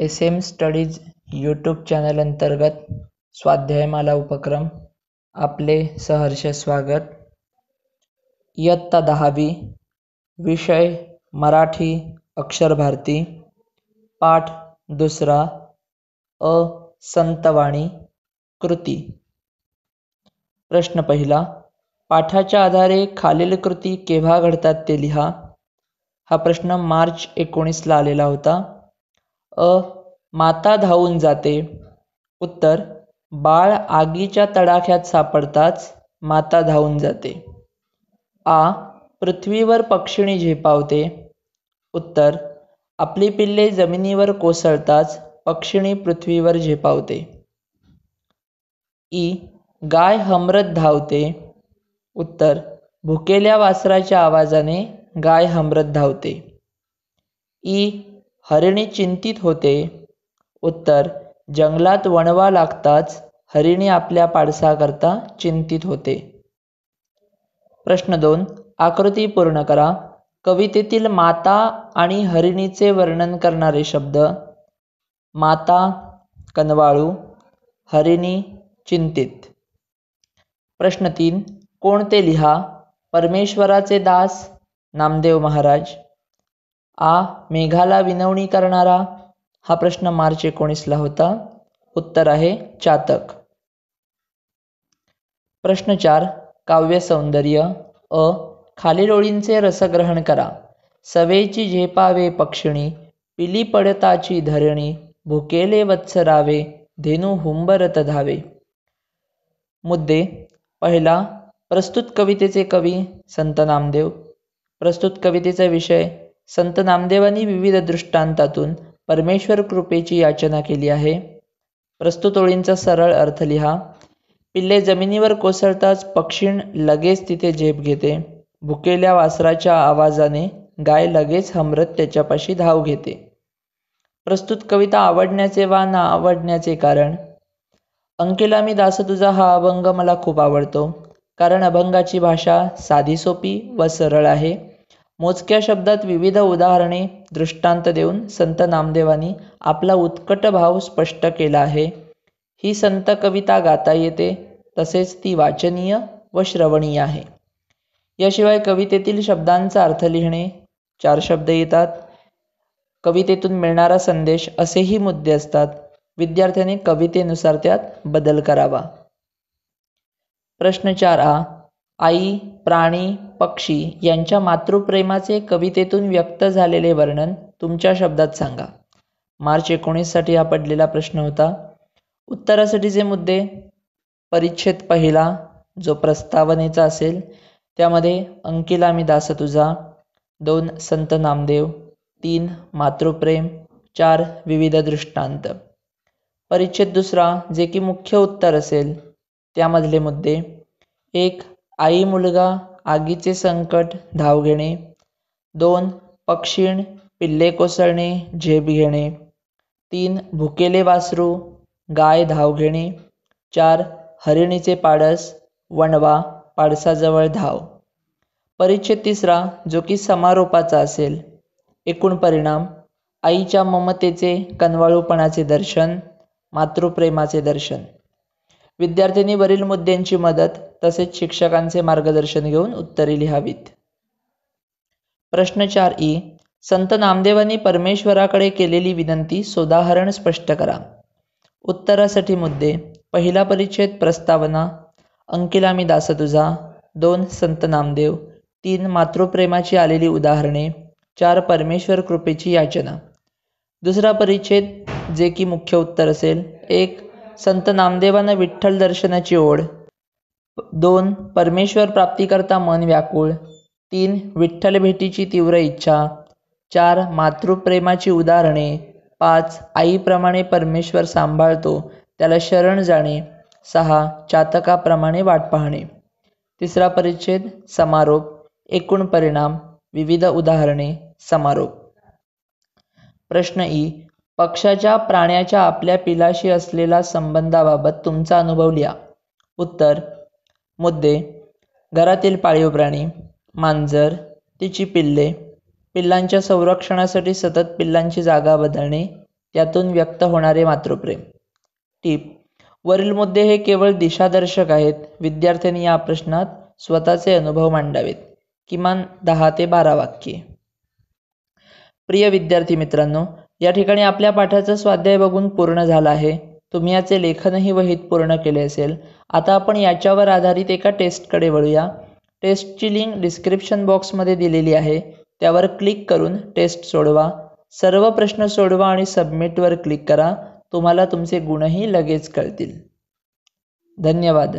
S M studies YouTube channel अंतर्गत स्वाध्यायमाला उपक्रम आपले सहर्ष स्वागत इयत्ता दहावी विषय मराठी अक्षर भारती पाठ दुसरा अ संतवाणी कृती प्रश्न पहिला पाठाच्या आधारे खालील कृती केव्हा घडतात ते लिहा हा प्रश्न मार्च एकोणीसला आलेला होता अ माता धावून जाते उत्तर बाळ आगीच्या तडाख्यात सापडताच माता धावून जाते आ पृथ्वीवर पक्षिणी झेपावते उत्तर आपली पिल्ले जमिनीवर कोसळताच पक्षिणी पृथ्वीवर झेपावते ई गाय हमरत धावते उत्तर भुकेल्या वासराच्या आवाजाने गाय हमरत धावते ई हरिणी चिंतित होते. उत्तर जंगलात वणवा लागताच हरिणी आपल्या पाडसाकरता चिंतित होते. प्रश्न दोन आकृती पूर्ण करा. कवितेतील माता आणि हरिणीचे वर्णन करणारे शब्द माता कनवाळू हरिणी चिंतित प्रश्न तीन कोणते लिहा परमेश्वराचे दास नामदेव महाराज आ मेघाला विनवणी करणारा हा प्रश्न मार्च एकोणीसला होता उत्तर आहे चातक प्रश्न चार काव्य सौंदर्य अ खालील ओळींचे रसग्रहण करा सवेची झेपावे पक्षिणी पिली पडताची धरणी भुकेले वत्सरावे धेनू हुंबरत धावे मुद्दे पहिला प्रस्तुत कवितेचे कवी संत नामदेव प्रस्तुत कवितेचा विषय संत नामदेवांनी विविध दृष्टांतातून परमेश्वर कृपेची याचना केली आहे प्रस्तुत ओळींचा सरळ अर्थ लिहा पिल्ले जमिनीवर कोसळताच पक्षीण लगेच तिथे झेप घेते भुकेल्या वासराच्या आवाजाने गाय लगेच हमरत त्याच्यापाशी धाव घेते प्रस्तुत कविता आवडण्याचे वा ना आवडण्याचे कारण अंकेला मी दास तुझा हा अभंग मला खूप आवडतो कारण अभंगाची भाषा साधी सोपी व सरळ आहे मोजक्या शब्दात विविध उदाहरणे दृष्टांत देऊन संत नामदेवांनी आपला उत्कट भाव स्पष्ट केला आहे ही संत कविता गाता येते तसेच ती वाचनीय व श्रवणीय आहे याशिवाय कवितेतील शब्दांचा अर्थ लिहिणे चार शब्द येतात कवितेतून मिळणारा संदेश असेही मुद्दे असतात विद्यार्थ्याने कवितेनुसार त्यात बदल करावा प्रश्न चार आ आई प्राणी पक्षी यांच्या मातृप्रेमाचे कवितेतून व्यक्त झालेले वर्णन तुमच्या शब्दात सांगा मार्च एकोणीससाठी हा पडलेला प्रश्न होता उत्तरासाठीचे मुद्दे परिच्छेद पहिला जो प्रस्तावनेचा असेल त्यामध्ये अंकिला मी दास तुझा दोन संत नामदेव तीन मातृप्रेम चार विविध दृष्टांत परिच्छेद दुसरा जे की मुख्य उत्तर असेल त्यामधले मुद्दे एक आई मुलगा आगीचे संकट धाव घेणे दोन पक्षीण पिल्ले कोसळणे झेप घेणे तीन भुकेले वासरू गाय धाव घेणे चार हरिणीचे पाडस वणवा पाडसाजवळ धाव परिच्छेद तिसरा जो की समारोपाचा असेल एकूण परिणाम आईच्या ममतेचे कनवाळूपणाचे दर्शन मातृप्रेमाचे दर्शन विद्यार्थ्यांनी वरील मुद्द्यांची मदत तसेच शिक्षकांचे मार्गदर्शन घेऊन उत्तरे लिहावीत प्रश्न चार ई संत नामदेवांनी परमेश्वराकडे केलेली विनंती सोदाहरण स्पष्ट करा उत्तरासाठी मुद्दे पहिला परिच्छेद प्रस्तावना अंकिलामी मी दास तुझा दोन संत नामदेव तीन मातृप्रेमाची आलेली उदाहरणे चार परमेश्वर कृपेची याचना दुसरा परिच्छेद जे की मुख्य उत्तर असेल एक संत नामदेवांना विठ्ठल दर्शनाची ओढ दोन परमेश्वर करता मन व्याकुळ तीन विठ्ठल भेटीची तीव्र इच्छा चार मातृप्रेमाची उदाहरणे पाच आईप्रमाणे परमेश्वर सांभाळतो त्याला शरण जाणे सहा चातकाप्रमाणे वाट पाहणे तिसरा परिच्छेद समारोप एकूण परिणाम विविध उदाहरणे समारोप प्रश्न ई पक्षाच्या प्राण्याच्या आपल्या पिलाशी असलेला संबंधाबाबत तुमचा अनुभव लिहा उत्तर मुद्दे घरातील पाळीव प्राणी मांजर तिची पिल्ले पिल्लांच्या संरक्षणासाठी सतत पिल्लांची जागा बदलणे त्यातून व्यक्त होणारे मातृप्रेम टीप वरील मुद्दे हे केवळ दिशादर्शक आहेत विद्यार्थ्यांनी या प्रश्नात स्वतःचे अनुभव मांडावेत किमान दहा ते बारा वाक्ये प्रिय विद्यार्थी मित्रांनो या ठिकाणी आपल्या पाठाचं स्वाध्याय बघून पूर्ण झाला आहे तुम्ही याचे लेखनही वहीत पूर्ण केले असेल आता आपण याच्यावर आधारित एका टेस्टकडे वळूया टेस्टची लिंक डिस्क्रिप्शन बॉक्समध्ये दिलेली आहे त्यावर क्लिक करून टेस्ट सोडवा सर्व प्रश्न सोडवा आणि सबमिटवर क्लिक करा तुम्हाला तुमचे गुणही लगेच कळतील धन्यवाद